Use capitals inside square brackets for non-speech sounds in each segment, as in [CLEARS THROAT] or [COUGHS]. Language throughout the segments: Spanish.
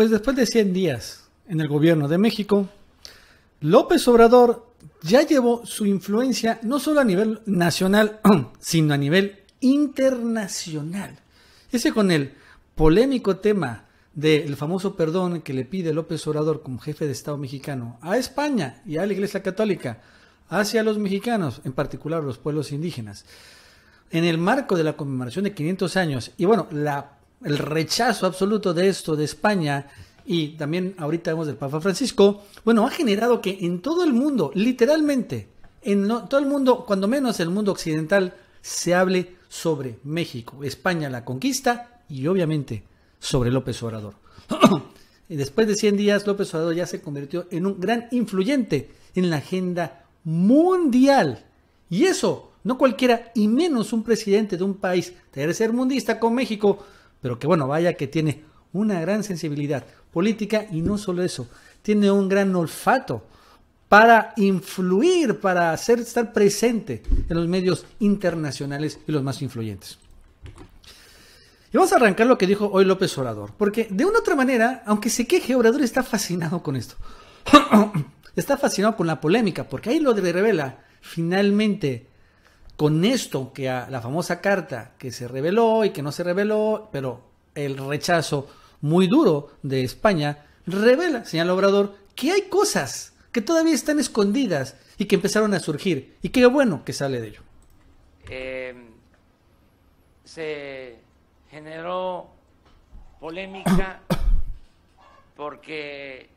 Pues después de 100 días en el gobierno de México, López Obrador ya llevó su influencia no solo a nivel nacional, [CLEARS THROAT] sino a nivel internacional. Ese con el polémico tema del famoso perdón que le pide López Obrador como jefe de Estado mexicano a España y a la Iglesia Católica, hacia los mexicanos, en particular los pueblos indígenas, en el marco de la conmemoración de 500 años y bueno, la el rechazo absoluto de esto de España y también ahorita vemos del Papa Francisco, bueno, ha generado que en todo el mundo, literalmente, en todo el mundo, cuando menos el mundo occidental, se hable sobre México, España, la conquista y obviamente sobre López Obrador. [CLEARS THROAT] Después de 100 días, López Obrador ya se convirtió en un gran influyente en la agenda mundial. Y eso, no cualquiera, y menos un presidente de un país mundista con México, pero que bueno, vaya que tiene una gran sensibilidad política y no solo eso, tiene un gran olfato para influir, para hacer estar presente en los medios internacionales y los más influyentes. Y vamos a arrancar lo que dijo hoy López Obrador, porque de una otra manera, aunque se queje, Obrador está fascinado con esto. [CLEARS THROAT] está fascinado con la polémica, porque ahí lo revela finalmente con esto, que la famosa carta que se reveló y que no se reveló, pero el rechazo muy duro de España, revela, señor Obrador, que hay cosas que todavía están escondidas y que empezaron a surgir. Y qué bueno que sale de ello. Eh, se generó polémica [COUGHS] porque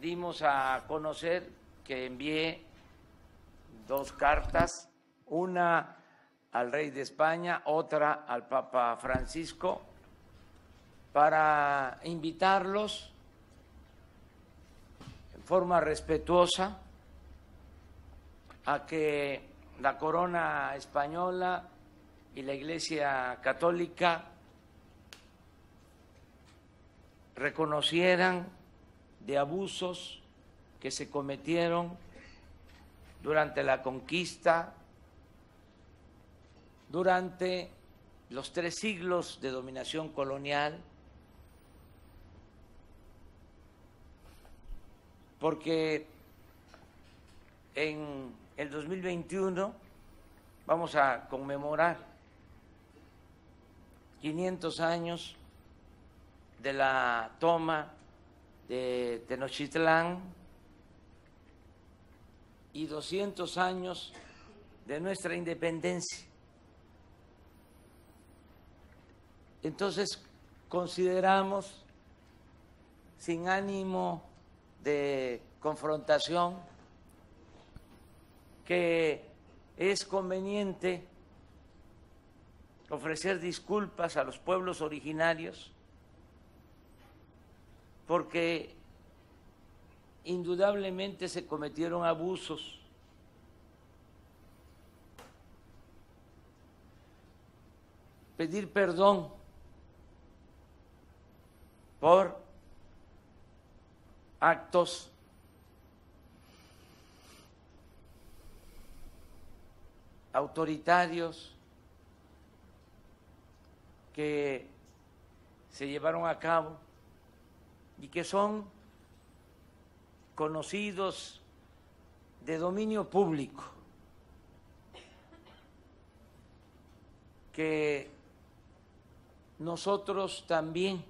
dimos a conocer que envié dos cartas una al rey de España, otra al Papa Francisco, para invitarlos en forma respetuosa a que la corona española y la Iglesia Católica reconocieran de abusos que se cometieron durante la conquista durante los tres siglos de dominación colonial, porque en el 2021 vamos a conmemorar 500 años de la toma de Tenochtitlán y 200 años de nuestra independencia. Entonces, consideramos, sin ánimo de confrontación, que es conveniente ofrecer disculpas a los pueblos originarios porque indudablemente se cometieron abusos. Pedir perdón por actos autoritarios que se llevaron a cabo y que son conocidos de dominio público, que nosotros también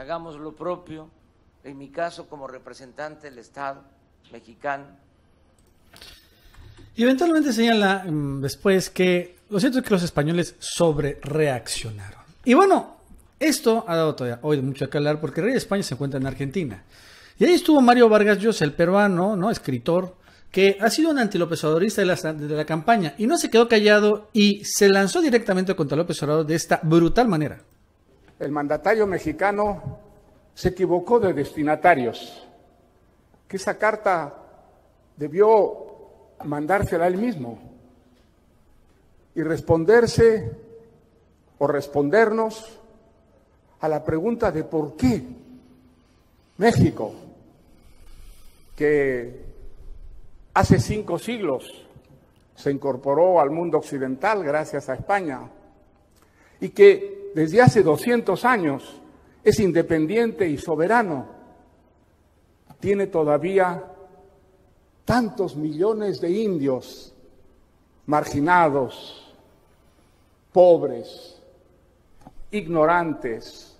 hagamos lo propio, en mi caso como representante del Estado mexicano. Y eventualmente señala mm, después que lo cierto es que los españoles sobre reaccionaron. Y bueno, esto ha dado todavía hoy mucho a calar porque el Rey de España se encuentra en Argentina. Y ahí estuvo Mario Vargas Llosa, el peruano, ¿no? escritor, que ha sido un antilopezadorista de la, de la campaña y no se quedó callado y se lanzó directamente contra López Obrador de esta brutal manera el mandatario mexicano se equivocó de destinatarios, que esa carta debió mandársela él mismo y responderse o respondernos a la pregunta de por qué México, que hace cinco siglos se incorporó al mundo occidental gracias a España, y que desde hace 200 años es independiente y soberano, tiene todavía tantos millones de indios marginados, pobres, ignorantes,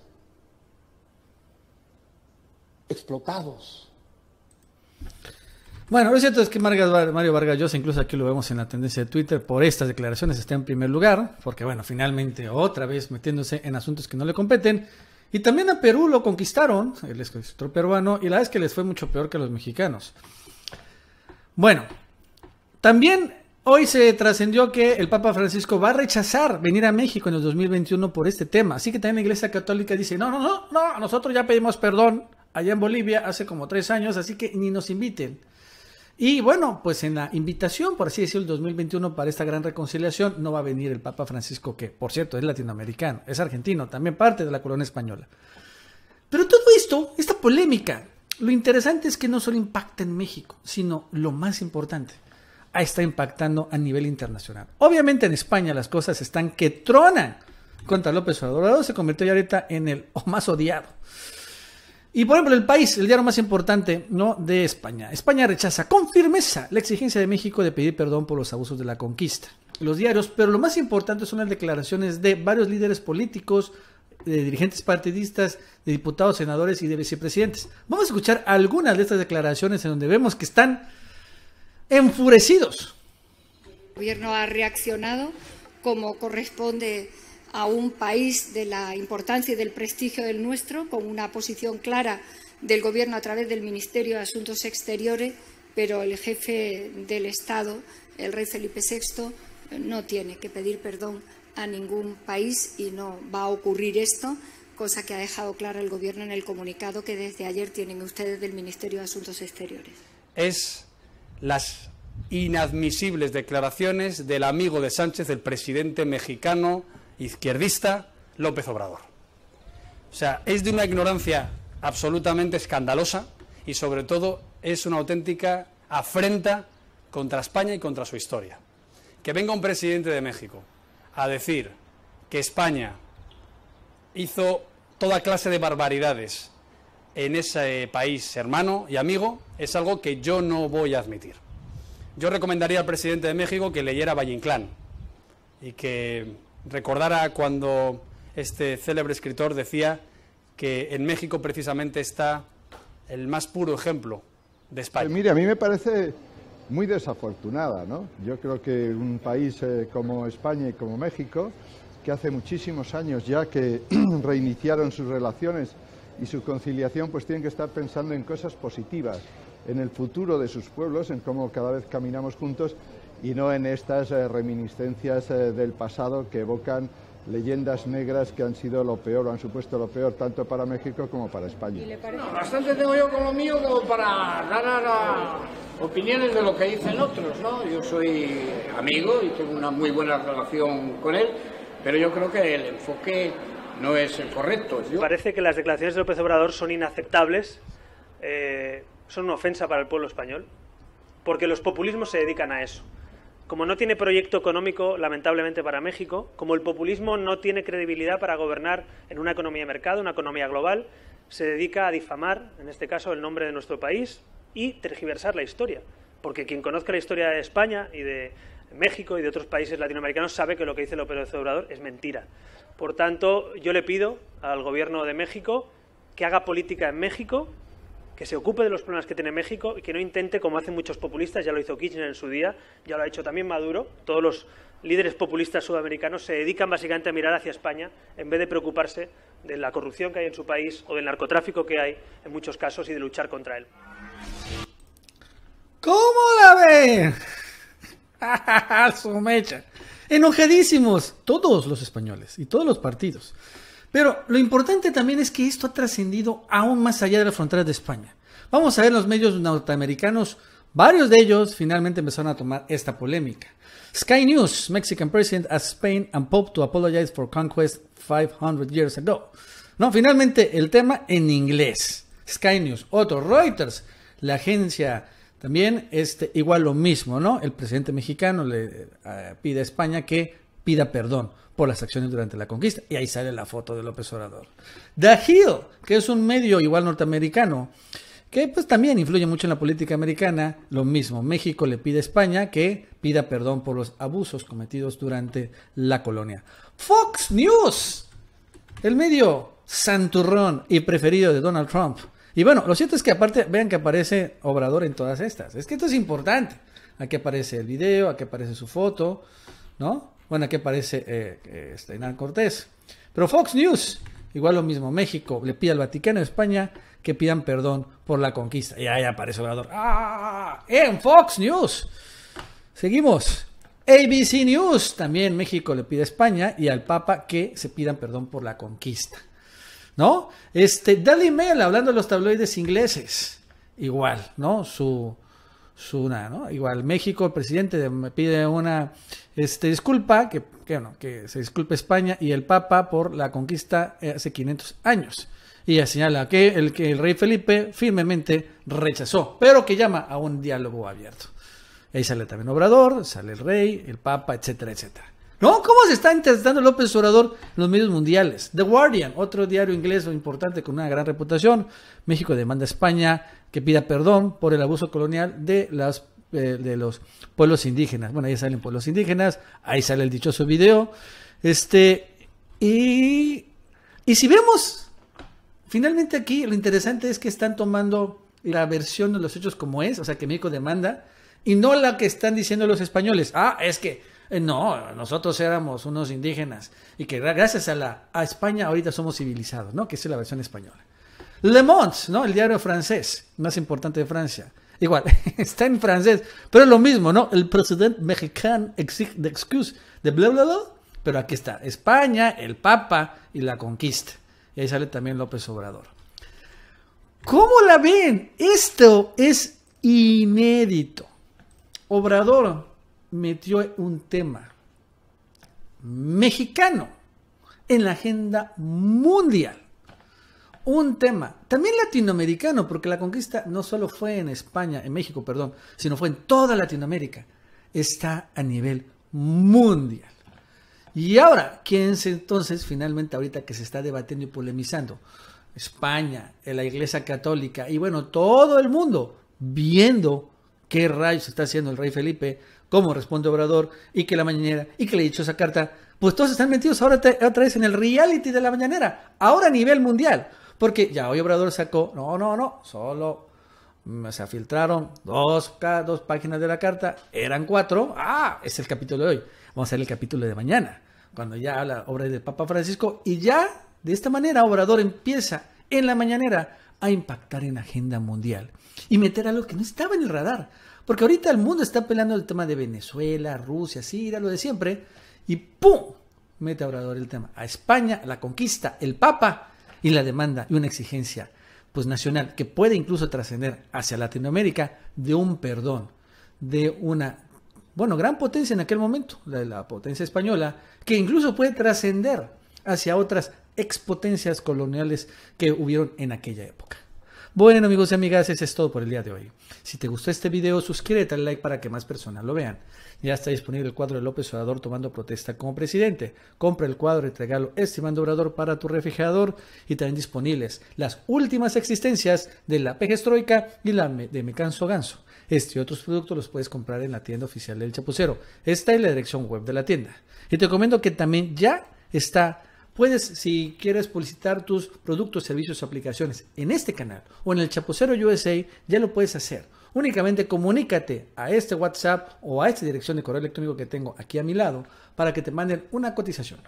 explotados. Bueno, lo cierto es que Mario Vargas Llosa, incluso aquí lo vemos en la tendencia de Twitter, por estas declaraciones está en primer lugar, porque bueno, finalmente otra vez metiéndose en asuntos que no le competen. Y también a Perú lo conquistaron, el escritor peruano, y la vez es que les fue mucho peor que a los mexicanos. Bueno, también hoy se trascendió que el Papa Francisco va a rechazar venir a México en el 2021 por este tema. Así que también la Iglesia Católica dice, no, no, no, no, nosotros ya pedimos perdón allá en Bolivia hace como tres años, así que ni nos inviten. Y bueno, pues en la invitación, por así decirlo, el 2021 para esta gran reconciliación, no va a venir el Papa Francisco, que por cierto es latinoamericano, es argentino, también parte de la corona española. Pero todo esto, esta polémica, lo interesante es que no solo impacta en México, sino lo más importante, está impactando a nivel internacional. Obviamente en España las cosas están que tronan contra López Obrador. Se convirtió ya ahorita en el más odiado. Y por ejemplo, el país, el diario más importante ¿no? de España. España rechaza con firmeza la exigencia de México de pedir perdón por los abusos de la conquista. Los diarios, pero lo más importante son las declaraciones de varios líderes políticos, de dirigentes partidistas, de diputados, senadores y de vicepresidentes. Vamos a escuchar algunas de estas declaraciones en donde vemos que están enfurecidos. El gobierno ha reaccionado como corresponde a un país de la importancia y del prestigio del nuestro, con una posición clara del Gobierno a través del Ministerio de Asuntos Exteriores, pero el jefe del Estado, el rey Felipe VI, no tiene que pedir perdón a ningún país y no va a ocurrir esto, cosa que ha dejado clara el Gobierno en el comunicado que desde ayer tienen ustedes del Ministerio de Asuntos Exteriores. Es las inadmisibles declaraciones del amigo de Sánchez, el presidente mexicano, izquierdista López Obrador. O sea, es de una ignorancia absolutamente escandalosa y sobre todo es una auténtica afrenta contra España y contra su historia. Que venga un presidente de México a decir que España hizo toda clase de barbaridades en ese país hermano y amigo es algo que yo no voy a admitir. Yo recomendaría al presidente de México que leyera Valle Inclán y que recordará cuando este célebre escritor decía que en México precisamente está el más puro ejemplo de eh, España. mire, a mí me parece muy desafortunada, ¿no? Yo creo que un país eh, como España y como México, que hace muchísimos años ya que [CLEARS THROAT] reiniciaron sus relaciones y su conciliación, pues tienen que estar pensando en cosas positivas, en el futuro de sus pueblos, en cómo cada vez caminamos juntos y no en estas eh, reminiscencias eh, del pasado que evocan leyendas negras que han sido lo peor o han supuesto lo peor tanto para México como para España. bastante tengo yo con lo mío como para dar opiniones de lo que dicen otros, ¿no? Yo soy amigo y tengo una muy buena relación con él, pero yo creo que el enfoque no es el correcto. Parece que las declaraciones de López Obrador son inaceptables, eh, son una ofensa para el pueblo español, porque los populismos se dedican a eso. Como no tiene proyecto económico, lamentablemente, para México, como el populismo no tiene credibilidad para gobernar en una economía de mercado, una economía global, se dedica a difamar, en este caso, el nombre de nuestro país y tergiversar la historia. Porque quien conozca la historia de España y de México y de otros países latinoamericanos sabe que lo que dice López Obrador es mentira. Por tanto, yo le pido al Gobierno de México que haga política en México que se ocupe de los problemas que tiene México y que no intente, como hacen muchos populistas, ya lo hizo Kirchner en su día, ya lo ha hecho también Maduro, todos los líderes populistas sudamericanos se dedican básicamente a mirar hacia España en vez de preocuparse de la corrupción que hay en su país o del narcotráfico que hay en muchos casos y de luchar contra él. ¿Cómo la ven? [LAUGHS] su mecha. Enojadísimos todos los españoles y todos los partidos. Pero lo importante también es que esto ha trascendido aún más allá de las fronteras de España. Vamos a ver los medios norteamericanos, varios de ellos finalmente empezaron a tomar esta polémica. Sky News, Mexican President as Spain and Pope to apologize for conquest 500 years ago. No, finalmente el tema en inglés. Sky News, otro Reuters, la agencia también, este, igual lo mismo, ¿no? El presidente mexicano le eh, pide a España que pida perdón por las acciones durante la conquista. Y ahí sale la foto de López Obrador. The Hill, que es un medio igual norteamericano, que pues también influye mucho en la política americana, lo mismo, México le pide a España que pida perdón por los abusos cometidos durante la colonia. Fox News, el medio santurrón y preferido de Donald Trump. Y bueno, lo cierto es que aparte, vean que aparece Obrador en todas estas. Es que esto es importante. Aquí aparece el video, aquí aparece su foto, ¿no? Bueno, aquí aparece eh, eh este, Cortés. Pero Fox News, igual lo mismo. México le pide al Vaticano y España que pidan perdón por la conquista. Y ahí aparece Obrador. ¡Ah! En Fox News. Seguimos. ABC News. También México le pide a España y al Papa que se pidan perdón por la conquista. ¿No? Este, Daily Mail, hablando de los tabloides ingleses. Igual, ¿no? Su una, ¿no? Igual México, el presidente me pide una este, disculpa, que, se disculpe España y el Papa por la conquista eh, hace 500 años. Y señala que el, que el rey Felipe firmemente rechazó, pero que llama a un diálogo abierto. Ahí sale también Obrador, sale el rey, el Papa, etcétera, etcétera. No, ¿cómo se está intentando López Obrador en los medios mundiales? The Guardian, otro diario inglés importante con una gran reputación. México demanda a España que pida perdón por el abuso colonial de las eh, de los pueblos indígenas. Bueno, ahí salen pueblos indígenas, ahí sale el dichoso video. Este, y, y si vemos, finalmente aquí lo interesante es que están tomando la versión de los hechos como es, o sea, que México demanda, y no la que están diciendo los españoles. Ah, es que eh, no, nosotros éramos unos indígenas y que gracias a, la, a España ahorita somos civilizados, ¿no? Que es la versión española. Le Monde, ¿no? El diario francés, más importante de Francia. Igual, [LAUGHS] está en francés, pero es lo mismo, ¿no? El presidente mexicano exige de excuse de bla, Pero aquí está, España, el Papa y la conquista. Y ahí sale también López Obrador. ¿Cómo la ven? Esto es inédito. Obrador metió un tema mexicano en la agenda mundial. Un tema, también latinoamericano, porque la conquista no solo fue en España, en México, perdón, sino fue en toda Latinoamérica. Está a nivel mundial. Y ahora, ¿quién es entonces finalmente ahorita que se está debatiendo y polemizando? España, eh, la Iglesia Católica y bueno, todo el mundo viendo qué rayos está haciendo el rey Felipe cómo responde Obrador y que la mañanera y que le he dicho esa carta, pues todos están metidos ahora otra vez en el reality de la mañanera, ahora a nivel mundial, porque ya hoy Obrador sacó, no, no, no, solo mm, se filtraron dos, dos páginas de la carta, eran cuatro, ah, es el capítulo de hoy, vamos a ver el capítulo de mañana, cuando ya habla obra de Papa Francisco y ya de esta manera Obrador empieza en la mañanera a impactar en la agenda mundial y meter algo que no estaba en el radar. Porque ahorita el mundo está peleando el tema de Venezuela, Rusia, Siria, lo de siempre, y ¡pum! mete a Obrador el tema. A España, la conquista, el Papa y la demanda y una exigencia pues nacional que puede incluso trascender hacia Latinoamérica de un perdón, de una, bueno, gran potencia en aquel momento, la, la potencia española, que incluso puede trascender hacia otras expotencias coloniales que hubieron en aquella época. Bueno amigos y amigas, eso es todo por el día de hoy. Si te gustó este video, suscríbete al like para que más personas lo vean. Ya está disponible el cuadro de López Obrador tomando protesta como presidente. Compra el cuadro y Este estimando Obrador para tu refrigerador y también disponibles las últimas existencias de la pejestroica y la de mecanzo Ganso. Este y otros productos los puedes comprar en la tienda oficial del Chapucero. Esta es la dirección web de la tienda. Y te recomiendo que también ya está Puedes, si quieres, publicitar tus productos, servicios o aplicaciones en este canal o en el Chapucero USA, ya lo puedes hacer. Únicamente comunícate a este WhatsApp o a esta dirección de correo electrónico que tengo aquí a mi lado para que te manden una cotización.